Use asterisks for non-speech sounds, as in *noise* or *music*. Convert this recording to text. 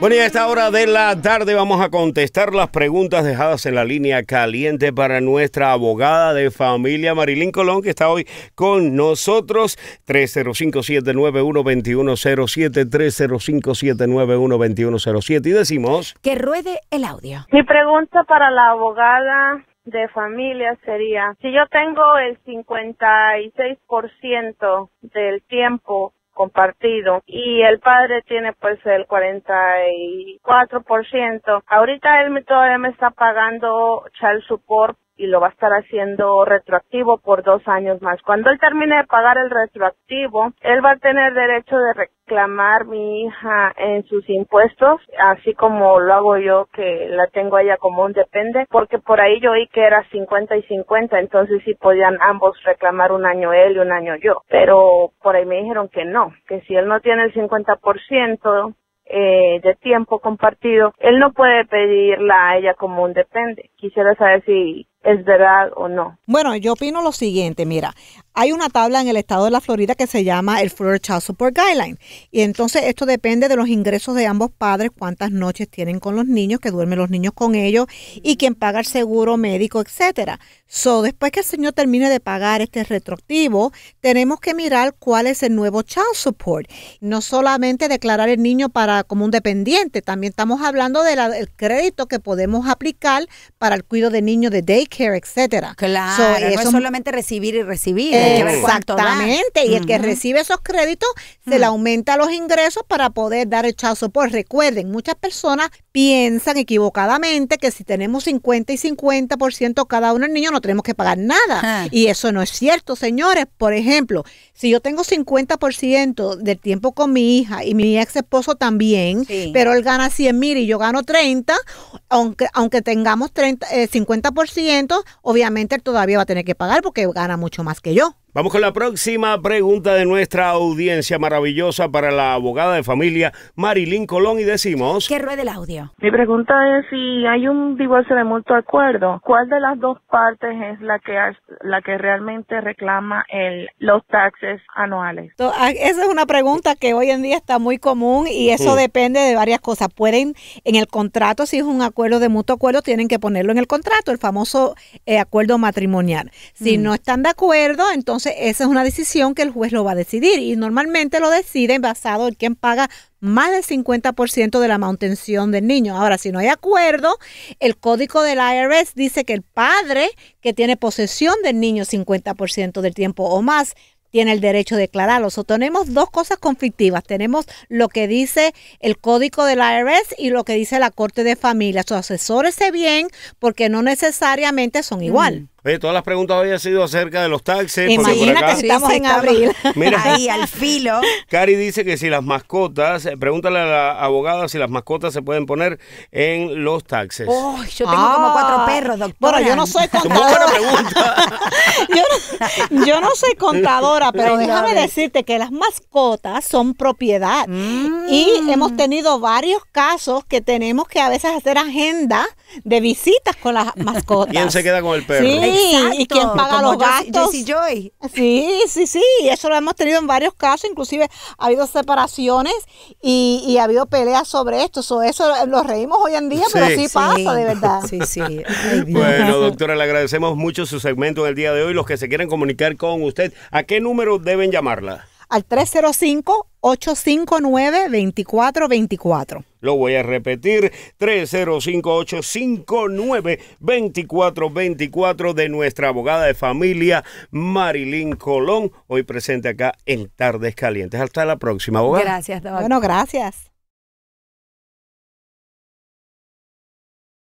Bueno, y a esta hora de la tarde vamos a contestar las preguntas dejadas en la línea caliente para nuestra abogada de familia, Marilyn Colón, que está hoy con nosotros. 305-791-2107, 305-791-2107. Y decimos... Que ruede el audio. Mi pregunta para la abogada de familia sería, si yo tengo el 56% del tiempo compartido y el padre tiene pues el 44%. Ahorita él todavía me está pagando child support y lo va a estar haciendo retroactivo por dos años más. Cuando él termine de pagar el retroactivo, él va a tener derecho de reclamar mi hija en sus impuestos, así como lo hago yo que la tengo a ella como un depende, porque por ahí yo oí que era 50 y 50, entonces sí podían ambos reclamar un año él y un año yo, pero por ahí me dijeron que no, que si él no tiene el 50%, eh, de tiempo compartido, él no puede pedirla a ella como un depende. Quisiera saber si es verdad o no. Bueno, yo opino lo siguiente, mira, hay una tabla en el estado de la Florida que se llama el Florida Child Support Guideline. Y entonces esto depende de los ingresos de ambos padres, cuántas noches tienen con los niños, que duermen los niños con ellos y quién paga el seguro médico, etcétera. So, después que el señor termine de pagar este retroactivo, tenemos que mirar cuál es el nuevo Child Support. No solamente declarar el niño para como un dependiente, también estamos hablando del crédito que podemos aplicar para el cuidado de niños de daycare, etcétera. Claro, eso, no es solamente recibir y recibir. Exactamente. Y el que recibe esos créditos se le mm. aumenta los ingresos para poder dar el chazo. Pues recuerden, muchas personas piensan equivocadamente que si tenemos 50 y 50% cada uno el niño no tenemos que pagar nada. Ah. Y eso no es cierto, señores. Por ejemplo, si yo tengo 50% del tiempo con mi hija y mi ex esposo también, pero él gana 100 mil y yo gano 30, aunque, aunque tengamos 30, 50%, eh, obviamente él todavía va a tener que pagar porque gana mucho más que yo. Vamos con la próxima pregunta de nuestra audiencia maravillosa para la abogada de familia Marilyn Colón y decimos... ¿Qué ruede el audio. Mi pregunta es si hay un divorcio de mutuo acuerdo, ¿cuál de las dos partes es la que, la que realmente reclama el, los taxes anuales? Ah, esa es una pregunta que hoy en día está muy común y eso mm. depende de varias cosas. Pueden, en el contrato, si es un acuerdo de mutuo acuerdo, tienen que ponerlo en el contrato, el famoso eh, acuerdo matrimonial. Si mm. no están de acuerdo, entonces entonces esa es una decisión que el juez lo va a decidir y normalmente lo decide basado en quién paga más del 50% de la mantención del niño. Ahora, si no hay acuerdo, el código del IRS dice que el padre que tiene posesión del niño 50% del tiempo o más tiene el derecho de declararlo. So, tenemos dos cosas conflictivas. Tenemos lo que dice el código del IRS y lo que dice la Corte de Familia. asesor asesórese bien porque no necesariamente son igual. Mm. Oye, todas las preguntas hoy sido acerca de los taxis. Imagina que estamos en abril. *laughs* ahí al filo. Cari dice que si las mascotas, eh, pregúntale a la abogada si las mascotas se pueden poner en los taxis. yo tengo como ah. cuatro perros, doctora. Bueno, yo no soy *laughs* contadora. *laughs* yo, no, soy contadora, pero déjame decirte que las mascotas son propiedad. Y mm. hemos tenido varios casos que tenemos que a veces hacer agenda de visitas con las *laughs* mascotas. ¿Quién se queda con el perro? Sí, y quién paga los gastos. Joy. Sí, sí, sí, eso lo hemos tenido en varios casos, inclusive ha habido separaciones y, y ha habido peleas sobre esto, so, eso lo reímos hoy en día, pero así pasa, de verdad. bueno, doctora, le agradecemos mucho su segmento del día de hoy. Los que se quieren comunicar con usted, ¿a qué número deben llamarla? al 305-859-2424. Lo voy a repetir, 305-859-2424 de nuestra abogada de familia, Marilyn Colón, hoy presente acá en Tardes Calientes. Hasta la próxima, abogada. Gracias, Bueno, gracias.